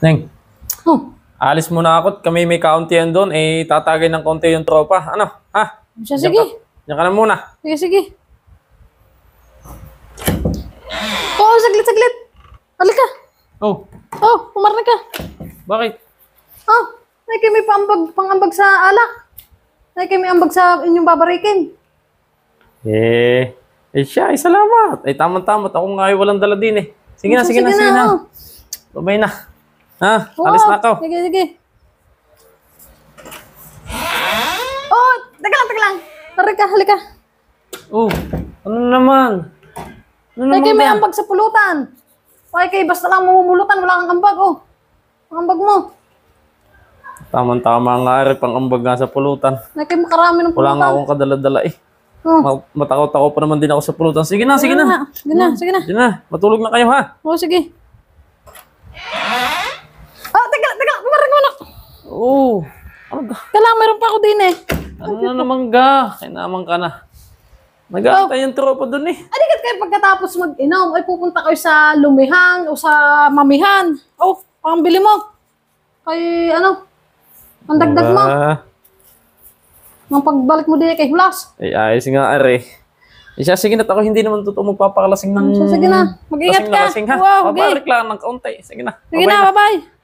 Neng. Oh. Alis muna ako. Kami may county kauntihan doon. Eh, tatagay ng konti yung tropa. Ano? Ha? Diyan sige. Ka, Diyan ka na muna. Sige, sige. Oo, oh, saglit, saglit. Halika. Oh. Oh, pumarna ka. Bakit? Oh, may kami pangambag, pangambag sa alak. May kami ambag sa inyong babarikin. Eh, eh siya, eh, salamat. Ay, tamang tama Ako nga ay walang dala din eh. Sige na, sige, sige na, sige na. na. Oh. Babay na. Ha? Oo, alis na ako. Sige, sige. Oh, teka lang, teka lang. Halika, halika. Oh, ano naman? Ano naman kayo may ba? ambag sa pulutan. Ay, kayo basta lang mamumulutan, wala kang ambag, oh. Ang ambag mo. Tama-tama nga, Ari, pang ambag nga sa pulutan. Ay, makarami ng pulutan. Wala nga akong kadaladala, dala eh. Oh. Matakot-takot pa naman din ako sa pulutan. Sige na, sige na. Sige na, sige na. Sige na, matulog na kayo, ha? Oo, oh, sige. Oo. Oh. Ano ga? Kailangan meron pa ako din eh. Ano na naman ga? Kinaman ka na. Nag-aantay yung tropa dun eh. Alikat kayo pagkatapos mag-inom, ay pupunta kayo sa Lumihang o sa Mamihan. Oh, pambili mo. Kay ano, ang dagdag mo. Diba? Nang pagbalik mo din kay Blas. Ay, ayos nga, are. Isa, sige na ako, hindi naman totoo magpapakalasing ng... sige na, mag-ingat ka. Lasing, ha? Wow, okay. Babalik lang ng kaunti. Sige na. Sige babay na, bye-bye.